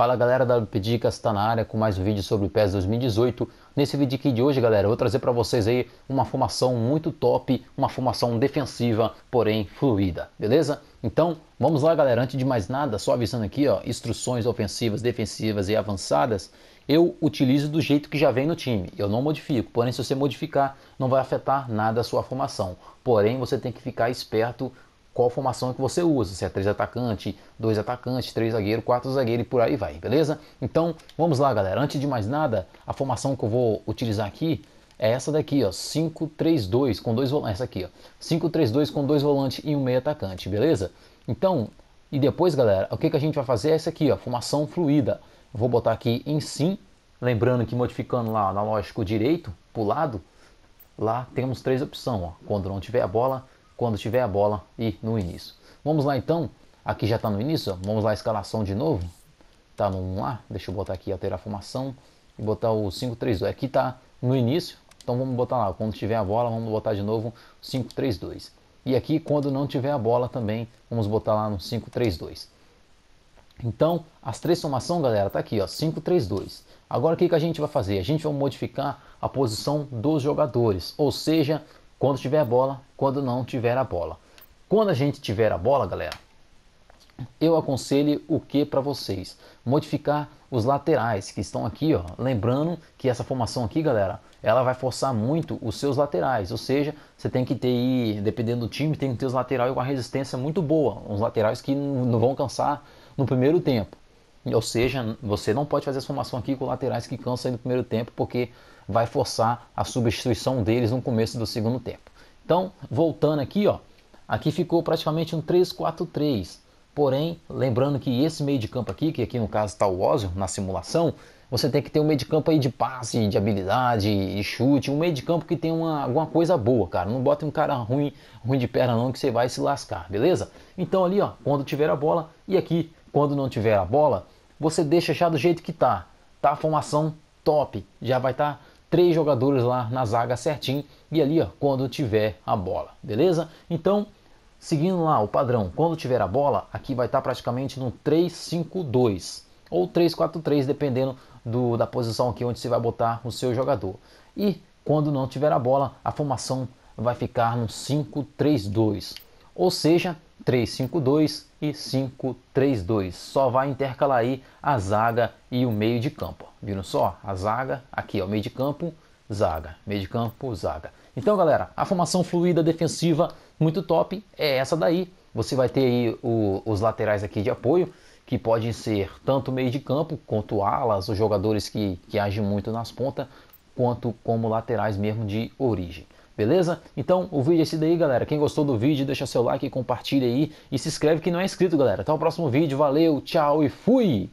Fala galera da WP Dicas, tá na área com mais um vídeo sobre o PES 2018. Nesse vídeo aqui de hoje, galera, eu vou trazer para vocês aí uma formação muito top, uma formação defensiva, porém fluida, beleza? Então, vamos lá, galera. Antes de mais nada, só avisando aqui, ó, instruções ofensivas, defensivas e avançadas, eu utilizo do jeito que já vem no time. Eu não modifico. Porém, se você modificar, não vai afetar nada a sua formação. Porém, você tem que ficar esperto qual formação que você usa, se é três atacante, dois atacantes, três zagueiro, quatro zagueiro e por aí vai, beleza? Então vamos lá, galera. Antes de mais nada, a formação que eu vou utilizar aqui é essa daqui, ó, 5-3-2 com dois volantes, essa aqui, ó, 5-3-2 com dois volantes e um meio atacante, beleza? Então, e depois, galera, o que, que a gente vai fazer é essa aqui, ó, formação fluida. vou botar aqui em sim, lembrando que modificando lá o analógico direito, pro lado, lá temos três opções, ó, quando não tiver a bola, quando tiver a bola e no início. Vamos lá então, aqui já está no início, ó. vamos lá a escalação de novo. Tá no 1 lá, deixa eu botar aqui, alterar a formação e botar o 5-3-2. Aqui está no início, então vamos botar lá, quando tiver a bola, vamos botar de novo 5-3-2. E aqui, quando não tiver a bola também, vamos botar lá no 5-3-2. Então, as três formações, galera, tá aqui, ó, 5-3-2. Agora, o que, que a gente vai fazer? A gente vai modificar a posição dos jogadores, ou seja, quando tiver bola, quando não tiver a bola. Quando a gente tiver a bola, galera, eu aconselho o que para vocês? Modificar os laterais que estão aqui, ó. Lembrando que essa formação aqui, galera, ela vai forçar muito os seus laterais. Ou seja, você tem que ter, dependendo do time, tem que ter os laterais com a resistência muito boa. Uns laterais que não vão cansar no primeiro tempo. Ou seja, você não pode fazer a formação aqui com laterais que cansam no primeiro tempo, porque vai forçar a substituição deles no começo do segundo tempo. Então, voltando aqui, ó, aqui ficou praticamente um 3-4-3. Porém, lembrando que esse meio de campo aqui, que aqui no caso está o Ozil na simulação, você tem que ter um meio de campo aí de passe, de habilidade e chute, um meio de campo que tem uma, alguma coisa boa, cara. Não bota um cara ruim, ruim de perna não, que você vai se lascar, beleza? Então ali, ó, quando tiver a bola, e aqui quando não tiver a bola, você deixa já do jeito que tá. Tá a formação top. Já vai estar tá três jogadores lá na zaga certinho e ali, ó, quando tiver a bola, beleza? Então, seguindo lá o padrão, quando tiver a bola, aqui vai estar tá praticamente no 3-5-2 ou 3-4-3, dependendo do, da posição aqui onde você vai botar o seu jogador. E quando não tiver a bola, a formação vai ficar no 5-3-2 ou seja, 3-5-2 e 5-3-2. Só vai intercalar aí a zaga e o meio de campo. Viram só? A zaga, aqui ó, meio de campo, zaga, meio de campo, zaga. Então, galera, a formação fluida defensiva muito top é essa daí. Você vai ter aí o, os laterais aqui de apoio, que podem ser tanto meio de campo quanto alas, os jogadores que, que agem muito nas pontas, quanto como laterais mesmo de origem beleza? Então o vídeo é esse daí, galera. Quem gostou do vídeo, deixa seu like, compartilha aí e se inscreve que não é inscrito, galera. Até o próximo vídeo, valeu, tchau e fui!